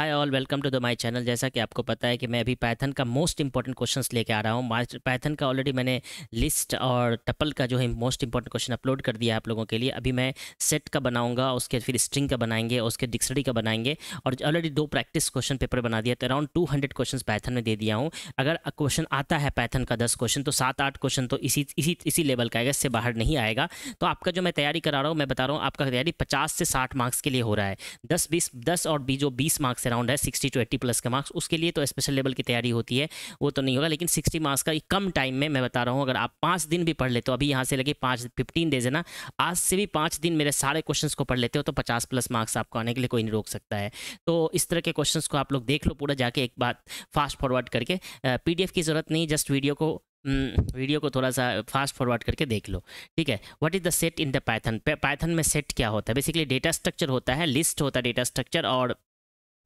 Hi all welcome to the my channel जैसा कि आपको पता है कि मैं अभी पैथन का मोस्ट इंपॉर्टेंट क्वेश्चंस लेके आ रहा हूँ पैथन का ऑलरेडी मैंने लिस्ट और टपल का जो है मोस्ट इंपॉर्टेंट क्वेश्चन अपलोड कर दिया है आप लोगों के लिए अभी मैं सेट का बनाऊंगा उसके फिर स्ट्रिंग का बनाएंगे उसके डिक्शनरी का बनाएंगे और ऑलरेडी दो प्रैक्टिस क्वेश्चन पेपर बना दिया तो around two hundred question Python में दे दिया हूँ अगर क्वेश्चन आता है पैथन का दस क्वेश्चन तो सात आठ क्वेश्चन तो इसी इसी इसी लेवल का आएगा इससे बाहर नहीं आएगा तो आपका जो मैं तैयारी करा रहा हूँ मैं बता रहा हूँ आपका तैयारी पचास से साठ मार्क्स के लिए हो रहा है दस बीस दस और जो बीस मार्क्स है अराउंड है सिक्सटी टू एट्टी प्लस का मार्क्स उसके लिए तो स्पेशल लेवल की तैयारी होती है वो तो नहीं होगा लेकिन सिक्सटी मार्क्स का कम टाइम में मैं बता रहा हूँ अगर आप पाँच दिन भी पढ़ लेते हो अभी यहाँ से लगे पाँच फिफ्टीन डेज है ना आज से भी पाँच दिन मेरे सारे क्वेश्चन को पढ़ लेते हो तो पचास प्लस मार्क्स आपको आने के लिए कोई नहीं रोक सकता है तो इस तरह के क्वेश्चन को आप लोग देख लो पूरा जाके एक बात फास्ट फॉरवर्ड करके पी की ज़रूरत नहीं जस्ट वीडियो को वीडियो हम्म, को थोड़ा सा फास्ट फॉरवर्ड करके देख लो ठीक है what is the set in the Python Python में सेट क्या होता है बेसिकली डेटा स्ट्रक्चर होता है लिस्ट होता है डेटा स्ट्रक्चर और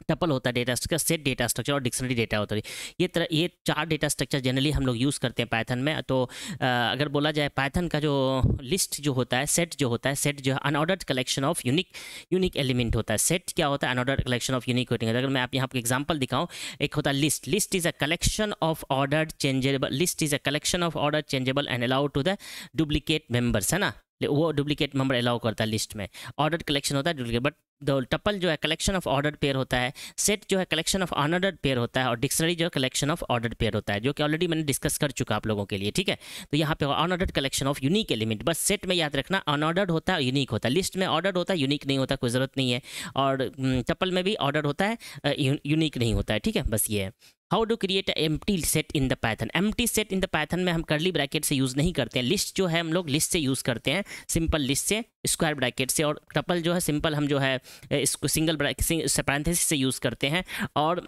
टपल होता है data structure set data structure और डिक्शनरी डेटा होता है ये तरह ये चार डेटा स्ट्रक्चर जनरली हम लोग यूज़ करते हैं पाइथन में तो अगर बोला जाए पाइथन का जो लिस्ट जो होता है सेट जो होता है सेट जो है unordered collection of unique unique element होता है सेट क्या होता है अनऑर्डर्ड कलेक्शन ऑफ यूनिक होती है अगर मैं आप यहाँ पर एग्जाम्पल दिखाऊँ एक होता है list list is a collection of order changeable list is a collection of order changeable and allowed to the duplicate members है ना वो डुप्लीकेट मेंबर अलाउ करता है लिस्ट में ऑर्डर कलेक्शन होता है डुप्लीकेट बट टपल जो है कलेक्शन ऑफ ऑर्डर्ड पेयर होता है सेट जो है कलेक्शन ऑफ अनऑर्डर्ड पेयर होता है और डिक्शनरी जो है कलेक्शन ऑफ ऑर्डर्ड पेयर होता है जो कि ऑलरेडी मैंने डिस्कस कर चुका आप लोगों के लिए ठीक है तो यहाँ पे unordered collection of unique element बस सेट में याद रखना अनऑर्डर्ड होता है यूनिक होता है लिस्ट में ऑर्डर होता है यूनिक नहीं होता कोई ज़रूरत नहीं है और हम्म, टपल में भी ऑर्डर होता है यूनिक नहीं होता है ठीक है बस ये है how to create empty set in the Python empty set in the Python में हम करली ब्रैकेट से यूज़ नहीं करते हैं लिस्ट जो है हम लोग लिस्ट से यूज़ करते हैं सिंपल लिस्ट से स्क्वायर ब्रैकेट से और टपल जो है सिंपल हम जो है इसको सिंगल ब्रैकेट पैरेंथेसिस से यूज़ करते हैं और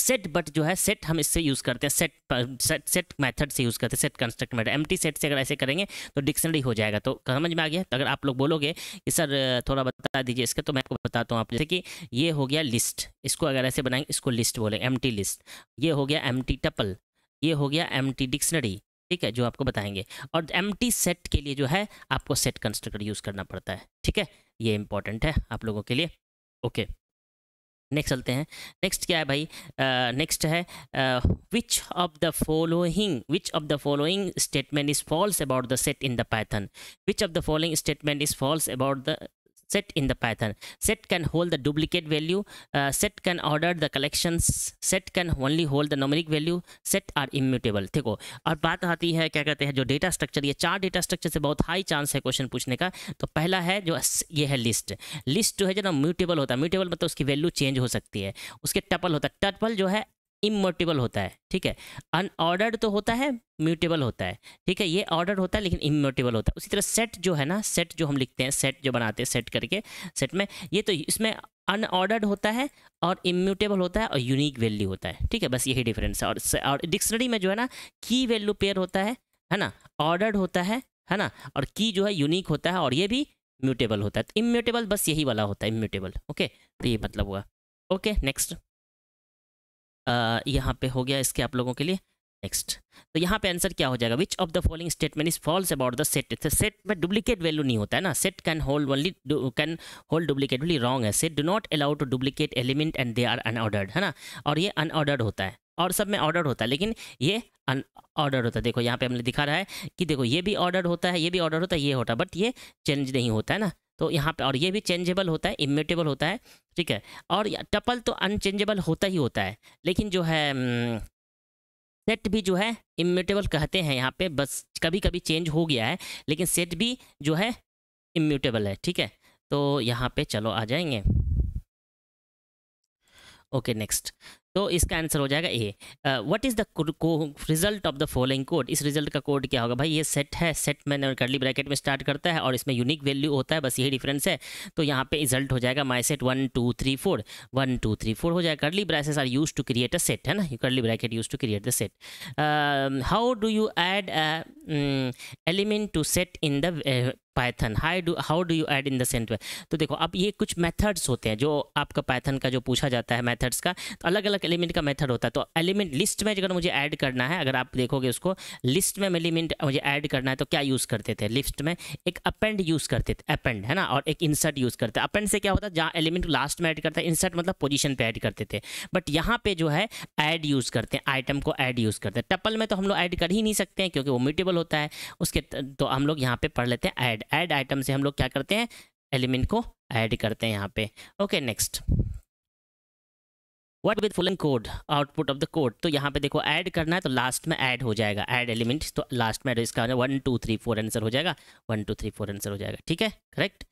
सेट बट जो है सेट हम इससे यूज़ करते हैं सेट सेट सेट मैथड से यूज़ करते हैं set construct method M set से अगर ऐसे करेंगे तो डिक्शनरी हो जाएगा तो समझ में आ गया तो अगर आप लोग बोलोगे कि सर थोड़ा बता दीजिए इसका तो मैं आपको बताता हूँ आप जैसे कि ये हो गया लिस्ट इसको अगर ऐसे बनाएंगे इसको लिस्ट बोलेंगे एम लिस्ट ये हो गया एम टपल ये हो गया एम डिक्शनरी ठीक है जो आपको बताएंगे और एम सेट के लिए जो है आपको सेट कंस्ट्रक्टर यूज़ करना पड़ता है ठीक है ये इंपॉर्टेंट है आप लोगों के लिए ओके okay. नेक्स्ट चलते हैं नेक्स्ट क्या है भाई नेक्स्ट uh, है which of the following which of the following statement is false about the set in the Python which of the following statement is false about the set in the python set can hold the duplicate value uh, set can order the collections set can only hold the numeric value set are immutable ठीक हो और बात आती है क्या कहते हैं जो डेटा स्ट्रक्चर ये चार डेटा स्ट्रक्चर से बहुत हाई चांस है क्वेश्चन पूछने का तो पहला है जो ये है लिस्ट लिस्ट जो है जो ना म्यूटेबल होता है म्यूटेबल मतलब उसकी वैल्यू चेंज हो सकती है उसके टपल होता है टपल जो है इमोटेबल होता है ठीक है अनऑर्डर्ड तो होता है म्यूटेबल होता है ठीक है ये ऑर्डर होता है लेकिन इम्यूटेबल होता है उसी तरह सेट जो है ना सेट जो हम लिखते हैं सेट जो बनाते हैं सेट करके सेट में ये तो इसमें अनऑर्डर्ड होता है और इम्यूटेबल होता है और यूनिक वैल्यू होता है ठीक है बस यही डिफरेंस है और और डिक्शनरी में जो है ना की वैल्यू पेयर होता है है ना ऑर्डर्ड होता है है ना और की जो है यूनिक होता है और ये भी म्यूटेबल होता है तो इम्यूटेबल बस यही वाला होता है इम्यूटेबल ओके तो ये मतलब हुआ ओके नेक्स्ट यहाँ पे हो गया इसके आप लोगों के लिए नेक्स्ट तो यहाँ पे आंसर क्या हो जाएगा which of the following statement is false about the set set में डुप्लीकेट वैल्यू नहीं होता है ना set can hold only can hold duplicate value wrong है set do not allow to duplicate element and they are unordered है ना और ये अनऑर्डर्ड होता है और सब में ऑर्डर होता है लेकिन ये ऑर्डर होता है देखो यहाँ पे हमने दिखा रहा है कि देखो ये भी ऑर्डर होता है ये भी ऑर्डर होता है ये होता है बट ये चेंज नहीं होता है ना तो यहाँ पे और ये भी चेंजेबल होता है इमेटेबल होता है ठीक है और टपल तो अनचेंजेबल होता ही होता है लेकिन जो है सेट भी जो है इम्यूटेबल कहते हैं यहाँ पे बस कभी कभी चेंज हो गया है लेकिन सेट भी जो है इम्यूटेबल है ठीक है तो यहाँ पे चलो आ जाएंगे ओके नेक्स्ट तो इसका आंसर हो जाएगा A what is the result of the following code इस रिजल्ट का कोड क्या होगा भाई ये सेट है सेट मैंने कर्ली ब्रैकेट में स्टार्ट करता है और इसमें यूनिक वैल्यू होता है बस यही डिफरेंस है तो यहाँ पे रिजल्ट हो जाएगा my set one two three four one two three four हो जाएगा curly braces are use to create a set है ना curly bracket use to create the set how do you add element to set in the python hi do how do you add in the way तो देखो अब ये कुछ methods होते हैं जो आपका पाइथन का जो पूछा जाता है मेथड्स का तो अलग अलग एलिमेंट का मेथड होता है तो एलिमेंट लिस्ट में अगर मुझे ऐड करना है अगर आप देखोगे उसको लिस्ट में एलिमेंट मुझे ऐड करना है तो क्या यूज़ करते थे लिस्ट में एक अपेंड यूज़ करते थे अपेंड है ना और एक इंसर्ट यूज़ करते अपेंड से क्या होता है जहाँ एलिमेंट लास्ट में ऐड करता है इंसर्ट मतलब पोजिशन पर ऐड करते थे बट यहाँ पर जो है ऐड यूज़ करते हैं आइटम को ऐड यूज़ करते हैं टपल में तो हम लोग ऐड कर ही नहीं सकते हैं क्योंकि वो म्यूटेबल होता है उसके तो हम लोग यहाँ पर पढ़ लेते हैं ऐड एड ऐड आइटम से हम लोग क्या करते हैं एलिमेंट को ऐड करते हैं यहाँ पे okay next what with following code output of the code तो यहाँ पे देखो ऐड करना है तो लास्ट में ऐड हो जाएगा ऐड एलिमेंट तो लास्ट में इसका one two three four answer हो जाएगा one two three four answer हो जाएगा ठीक है correct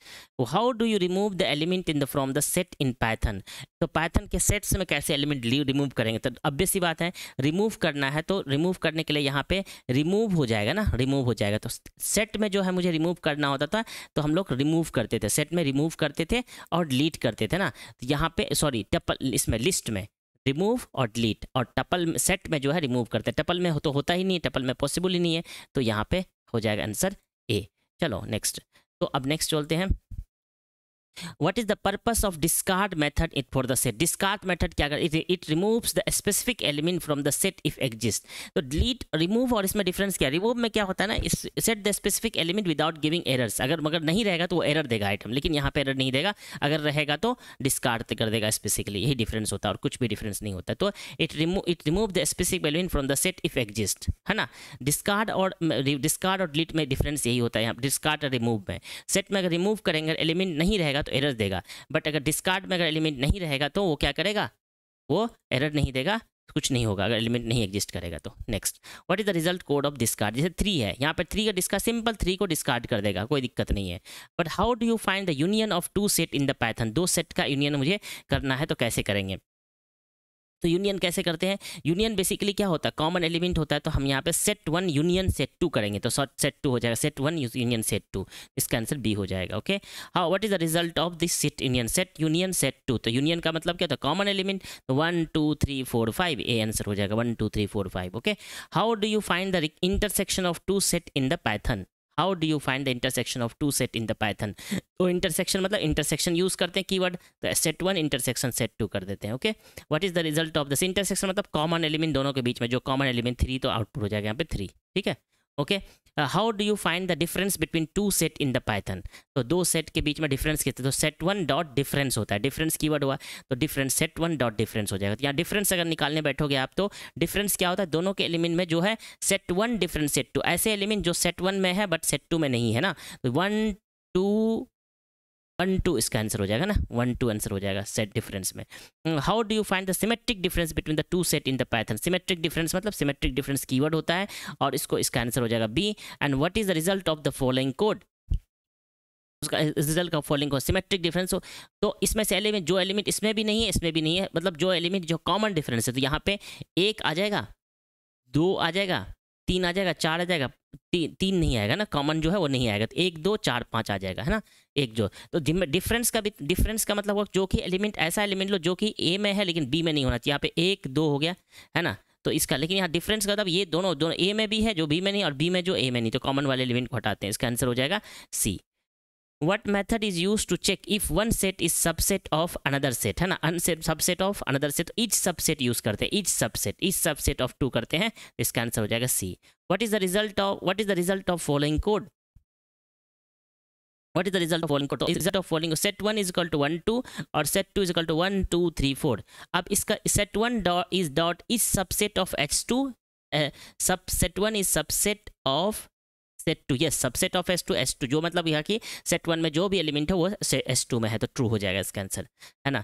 how do you remove the element in the from the set in python तो पैथन तो के सेट्स में कैसे एलिमेंट रिमूव करेंगे तो अबियस सी बात है रिमूव करना है तो रिमूव करने के लिए यहाँ पे रिमूव हो जाएगा ना रिमूव हो जाएगा तो सेट में जो है मुझे रिमूव करना होता था तो हम लोग रिमूव करते थे सेट में रिमूव करते थे और डिलीट करते थे ना तो यहाँ पे सॉरी इसमें लिस्ट में रिमूव और डिलीट और टपल सेट में जो है रिमूव करते हैं टपल में तो होता ही नहीं टपल में पॉसिबल ही नहीं है तो यहाँ पे हो जाएगा आंसर ए चलो नेक्स्ट तो अब नेक्स्ट चलते हैं what is the purpose of discard method it for the set discard method क्या कर it removes the specific element from the set if exist तो डिलीट रिमूव और इसमें डिफरेंस क्या रिमूव में क्या होता है ना set the specific element without giving errors अगर मगर नहीं रहेगा तो वो एरर देगा आइटम लेकिन यहाँ पर एरर नहीं देगा अगर रहेगा तो डिस्कार्ड कर देगा स्पेसिकली यही डिफरेंस होता है और कुछ भी डिफरेंस नहीं होता तो it remove it remove the specific element from the set if exist है ना डिस्कार्ड और डिस्कार्ड और डिलीट में डिफरेंस यही होता है यहाँ डिस्कार्ड रिमूव में सेट में अगर रिमूव करेंगे एलिमेंट नहीं रहेगा तो तो एरर देगा बट अगर डिस्कार्ड में अगर एलिमेंट नहीं रहेगा तो वो क्या करेगा वो एरर नहीं देगा कुछ नहीं होगा अगर एलिमेंट नहीं एग्जिस्ट करेगा तो next what is the result code of discard जैसे थ्री है यहाँ पर थ्री का डिस्कार्ड सिंपल थ्री को डिस्कार्ड कर देगा कोई दिक्कत नहीं है but how do you find the union of two set in the python दो सेट का यूनियन मुझे करना है तो कैसे करेंगे तो यूनियन कैसे करते हैं यूनियन बेसिकली क्या होता है कॉमन एलिमेंट होता है तो हम यहाँ पे set one union set two करेंगे तो सॉट सेट टू हो जाएगा set one union set two इसका आंसर बी हो जाएगा okay how what is the result of this set union set union set two तो यूनियन का मतलब क्या होता है common element one two three four five A answer हो जाएगा one two three four five okay how do you find the intersection of two set in the python how do you find the intersection of two set in the python तो intersection मतलब intersection use करते हैं word तो set one intersection set two कर देते हैं okay what is the result of this intersection मतलब common element दोनों के बीच में जो कॉमन एलिमेंट थ्री तो आउटपुट हो जाएगा यहाँ पे थ्री ठीक है okay how do you find the difference between two set in the python तो दो सेट के बीच में डिफरेंस कितना तो सेट वन डॉट डिफरेंस होता है डिफरेंस कीवर्ड हुआ तो difference set one dot difference हो जाएगा तो यहाँ डिफरेंस अगर निकालने बैठोगे आप तो डिफरेंस क्या होता है दोनों के एलिमेंट में जो है set one difference set two ऐसे एलिमेंट जो सेट वन में है बट सेट टू में नहीं है ना वन तो टू वन टू इसका आंसर हो जाएगा ना वन टू आंसर हो जाएगा सेट डिफरेंस में how do you find the symmetric difference between the two set in the python symmetric difference मतलब सिमेट्रिक डिफरेंस कीवर्ड होता है और इसको इसका आंसर हो जाएगा B and what is the result of the following code उसका रिजल्ट का फॉलोइंग हो सिमेट्रिक डिफरेंस हो तो इसमें से एलिमेंट जो एलिमेंट इसमें भी नहीं है इसमें भी नहीं है मतलब जो एलिमेंट जो कॉमन डिफरेंस है तो यहाँ पे एक आ जाएगा दो आ जाएगा तीन आ जाएगा चार आ जाएगा ती, तीन नहीं आएगा ना कॉमन जो है वो नहीं आएगा तो एक दो चार पाँच आ जाएगा है ना एक जो तो डिफरेंस का भी डिफरेंस का मतलब जो कि एलिमेंट ऐसा एलिमेंट लो जो कि ए में है लेकिन बी में नहीं होना चाहिए यहाँ पे एक दो हो गया है ना तो इसका लेकिन यहाँ डिफरेंस का मतलब ये दोनों दोनों ए में भी है जो बी में नहीं और बी में जो ए में नहीं तो कॉमन वाले एलिमेंट को हटाते हैं इसका आंसर हो जाएगा C what method is use to check if one set is subset of another set है ना unset subset of another set is subset use करते हैं is subset is subset of two करते हैं इसका आंसर हो जाएगा C what is the result of what is the result of following code what is the result of following code result of following set one is equal to one two और set two is equal to one two three four अब इसका set one is dot is subset of H two subset one is subset of set two ये subset of S two S two जो मतलब यहाँ की set one में जो भी एलिमेंट है वो एस टू में है तो ट्रू हो जाएगा इसका आंसर है ना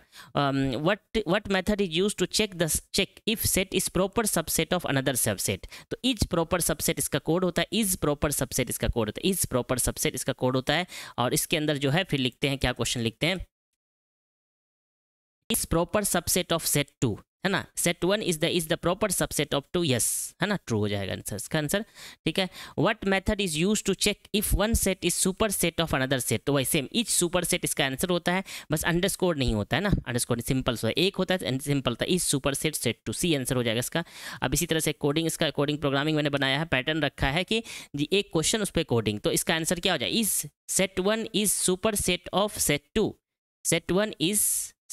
what what method is use to check the check if set is proper subset of another subset तो इज प्रॉपर सबसेट इसका कोड होता है इज प्रॉपर सबसेट इसका कोड होता है इज प्रॉपर सबसेट इसका कोड होता है और इसके अंदर जो है फिर लिखते हैं क्या क्वेश्चन लिखते हैं is proper subset of set two है ना set one is the is the proper subset of two yes है ना ट्रू हो जाएगा आंसर इसका आंसर ठीक है what method is use to check if one set is super set of another set तो वही सेम इच सुपर सेट इसका आंसर होता है बस अंडरस्कोर नहीं होता है ना अंडरस्कोर सिंपल सो एक होता है सिंपल था is super set set two C answer हो जाएगा इसका अब इसी तरह से कोडिंग इसका कोडिंग प्रोग्रामिंग मैंने बनाया है पैटर्न रखा है कि एक क्वेश्चन उस पर कोडिंग तो इसका आंसर क्या हो जाए is set one is super set of set two set one is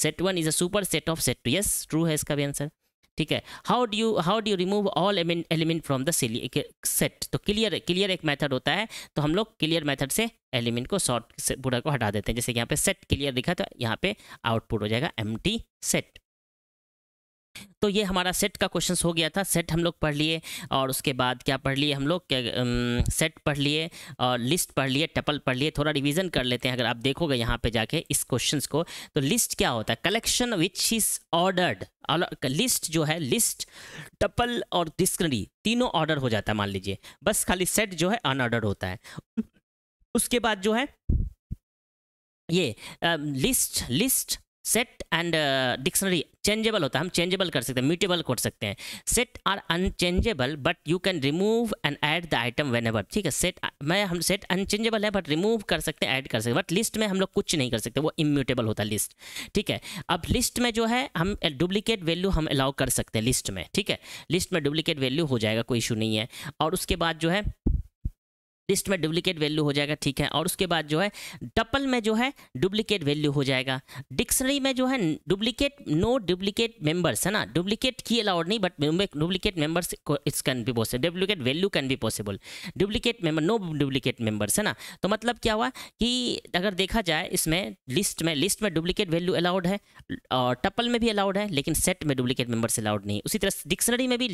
set one is a super set of set two yes true है इसका भी आंसर ठीक है how do you how do you remove all element from the set तो clear clear एक method होता है तो हम लोग क्लियर मेथड से एलिमेंट को शॉर्ट पूरा को हटा देते हैं जैसे यहाँ पे सेट क्लियर दिखा तो यहाँ पे आउटपुट हो जाएगा एम सेट तो ये हमारा सेट का क्वेश्चन हो गया था सेट हम लोग पढ़ लिए और उसके बाद क्या पढ़ लिए हम लोग सेट पढ़ लिए और लिस्ट पढ़ लिए टपल पढ़ लिए थोड़ा रिवीजन कर लेते हैं अगर आप देखोगे यहाँ पे जाके इस क्वेश्चन को तो लिस्ट क्या होता है collection which is ordered list जो है लिस्ट टपल और डिस्कनरी तीनों ऑर्डर हो जाता है मान लीजिए बस खाली सेट जो है अनऑर्डर होता है उसके बाद जो है ये list list set and dictionary changeable होता है हम चेंजेबल कर सकते हैं म्यूटेबल कर सकते हैं set are unchangeable but you can remove and add the item whenever ठीक है सेट मैं हम सेट अनचेंजेबल है बट रिमूव कर सकते हैं ऐड कर सकते हैं बट लिस्ट में हम लोग कुछ नहीं कर सकते वो इम्यूटेबल होता है लिस्ट ठीक है अब लिस्ट में जो है हम डुप्लीकेट वैल्यू हम अलाउ कर सकते हैं लिस्ट में ठीक है लिस्ट में डुप्लीकेट वैल्यू हो जाएगा कोई इशू नहीं है और उसके बाद जो है लिस्ट में डुप्लीकेट वैल्यू हो जाएगा ठीक है और उसके बाद जो है डपल में जो है डुप्लीकेट वैल्यू हो जाएगा डिक्शनरी में जो है डुप्लीकेट नो डुप्लीकेट मेंबर्स है ना डुप्लीकेट की अलाउड नहीं but duplicate members it's can be possible duplicate value can be possible duplicate member no duplicate members है ना तो मतलब क्या हुआ कि अगर देखा जाए इसमें लिस्ट में लिस्ट में डुप्लीकेट वैल्यू अलाउड है और टपल में भी अलाउड है लेकिन सेट में डुप्लीकेट मेंबर्स अलाउड नहीं उसी तरह डिक्शनरी में भी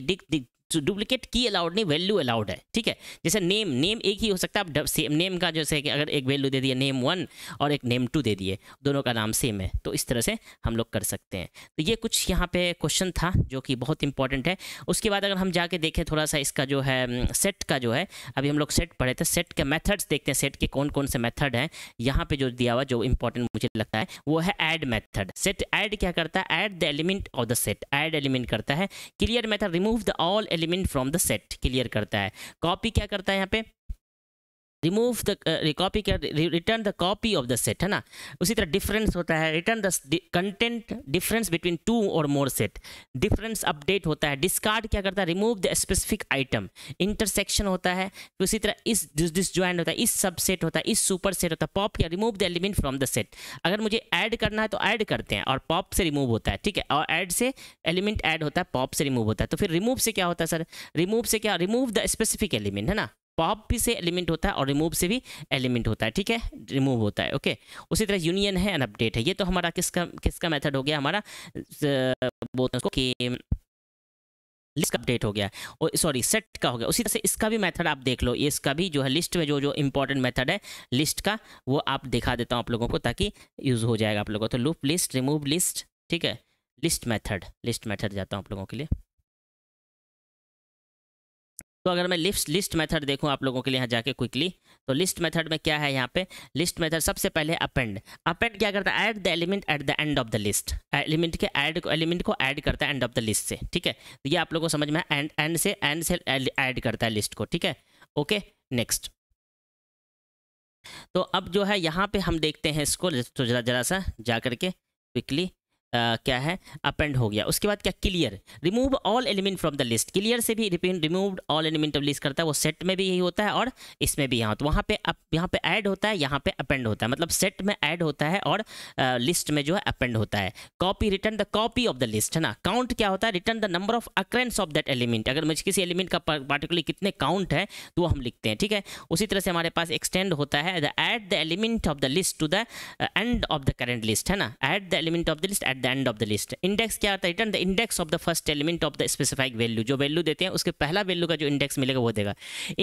डुप्लीकेट की अलाउड नहीं वैल्यू अलाउड है ठीक है जैसे नेम नेम एक ही हो सकता है आप सेम नेम का जैसे कि अगर एक वैल्यू दे दिए नेम वन और एक नेम टू दे दिए दोनों का नाम सेम है तो इस तरह से हम लोग कर सकते हैं तो ये कुछ यहाँ पे क्वेश्चन था जो कि बहुत इंपॉर्टेंट है उसके बाद अगर हम जाके देखें थोड़ा सा इसका जो है सेट का जो है अभी हम लोग सेट पढ़े थे सेट के मैथड्स देखते हैं सेट के कौन कौन से मैथड हैं यहाँ पे जो दिया हुआ जो इंपॉर्टेंट मुझे लगता है वो है एड मैथड सेट एड क्या करता है add the element of the set add element करता है clear method remove the all element from the set clear करता है कॉपी क्या करता है यहाँ पे रिमूव द कॉपी क्या return the copy of the set है ना उसी तरह डिफरेंस होता है return the content difference between two और मोर सेट डिफरेंस अपडेट होता है डिस्कार्ड क्या करता है remove the specific item intersection होता है तो उसी तरह इस डिस ज्वाइंट होता है इस सब सेट होता है इस सुपर सेट होता है पॉप या remove the element from the set अगर मुझे ऐड करना है तो ऐड करते हैं और पॉप से रिमूव होता है ठीक है और ऐड से एलिमेंट ऐड होता है पॉप से रिमूव होता है तो फिर रिमूव से क्या होता है सर रिमूव से क्या रिमूव द स्पेसिफिक एलिमेंट है ना पॉप भी से एलिमेंट होता है और रिमूव से भी एलिमेंट होता है ठीक है रिमूव होता है ओके उसी तरह यूनियन है एंड अपडेट है ये तो हमारा किसका किसका मेथड हो गया हमारा बोलते हैं उसको कि लिस्ट अपडेट हो गया और सॉरी सेट का हो गया उसी तरह से इसका भी मेथड आप देख लो ये इसका भी जो है लिस्ट में जो जो इंपॉर्टेंट मेथड है लिस्ट का वो आप दिखा देता हूँ आप लोगों को ताकि यूज़ हो जाएगा आप लोगों को तो लूप लिस्ट रिमूव लिस्ट ठीक है लिस्ट मेथड लिस्ट मेथड जाता हूँ आप लोगों के लिए तो अगर मैं लिस्ट लिस्ट मेथड देखूं आप लोगों के लिए यहाँ जाके क्विकली तो लिस्ट मेथड में क्या है यहाँ पे लिस्ट मेथड सबसे पहले अपेंड अपेंड क्या करता है add the element at the end of the list element के ऐड एलिमेंट को ऐड करता है एंड ऑफ द लिस्ट से ठीक है तो ये आप लोगों को समझ में एंड एंड से एंड से ऐड करता है लिस्ट को ठीक है ओके नेक्स्ट तो अब जो है यहाँ पे हम देखते हैं इसको तो जरा जरा सा जा करके क्विकली क्या है अपेंड हो गया उसके बाद क्या clear remove all element from the list clear से भी remove all element of list करता है वो सेट में भी यही होता है और इसमें भी यहाँ तो वहाँ पे अप यहाँ पे ऐड होता है यहाँ पे अपेंड होता है मतलब सेट में ऐड होता है और लिस्ट uh, में जो है अपेंड होता है copy return the copy of the list है ना काउंट क्या होता है return the number of occurrences of that element अगर मुझे किसी एलिमेंट का पार्टिकुलर कितने काउंट है तो हम लिखते हैं ठीक है उसी तरह से हमारे पास एक्सटेंड होता है the at the element of the list to the end of the current list है ना at the element of the list at at the end of the list index क्या होता है return the index of the first element of the specific value जो value देते हैं उसके पहला वैल्यू का जो इंडेक्स मिलेगा वो देगा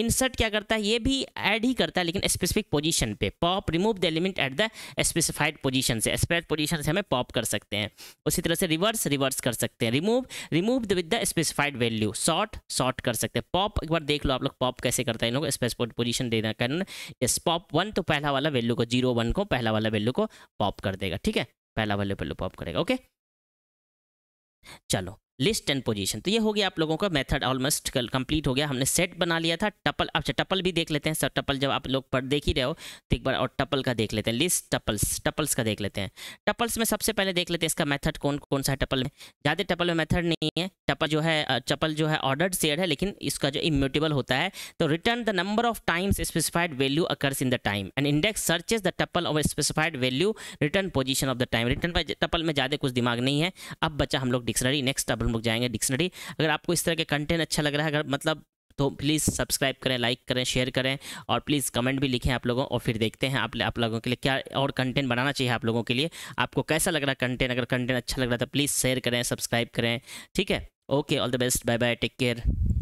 इंसर्ट क्या करता है ये भी ऐड ही करता है लेकिन स्पेसिफिक पोजीशन पे pop remove the element at the specified position से स्पेसिफाइड पोजीशन से हमें पॉप कर सकते हैं उसी तरह से रिवर्स रिवर्स कर सकते हैं remove remove with the specified value sort sort कर सकते हैं पॉप एक बार देख लो आप लोग पॉप कैसे करता है इन लोग स्पेसिफाइड पोजीशन देना कारण पॉप वन तो पहला वाला वैल्यू को जीरो वन को पहला वाला वैल्यू को पॉप कर देगा ठीक है पहला वाले पर लुपअप करेगा ओके चलो लिस्ट एंड पोजीशन तो ये हो गया आप लोगों का मेथड ऑलमोस्ट कंप्लीट हो गया हमने सेट बना लिया था टपल अच्छा टपल भी देख लेते हैं सर टपल जब आप लोग पर देख ही रहे हो तो एक बार और टपल का देख लेते हैं लिस्ट टपल्स टपल्स का देख लेते हैं टपल्स में सबसे पहले देख लेते हैं इसका मेथड कौन कौन सा है टपल में ज़्यादा टपल में मेथड नहीं है टपल जो है चपल जो है ऑर्डर सेयर है लेकिन इसका जो इम्यूटेबल होता है तो return the number of times specified value occurs in the time and index searches the tuple of specified value return position of the time return tuple में ज़्यादा कुछ दिमाग नहीं है अब बचा हम लोग डिक्शनरी नेक्स्ट टपल पर हम जाएंगे डिक्शनरी अगर आपको इस तरह के कंटेंट अच्छा लग रहा है अगर मतलब तो प्लीज़ सब्सक्राइब करें लाइक करें शेयर करें और प्लीज़ कमेंट भी लिखें आप लोगों और फिर देखते हैं आप आप लोगों के लिए क्या और कंटेंट बनाना चाहिए आप लोगों के लिए आपको कैसा लग रहा है कंटेंट अगर कंटेंट अच्छा लग रहा है तो प्लीज़ शेयर करें सब्सक्राइब करें ठीक है okay all the best bye bye take care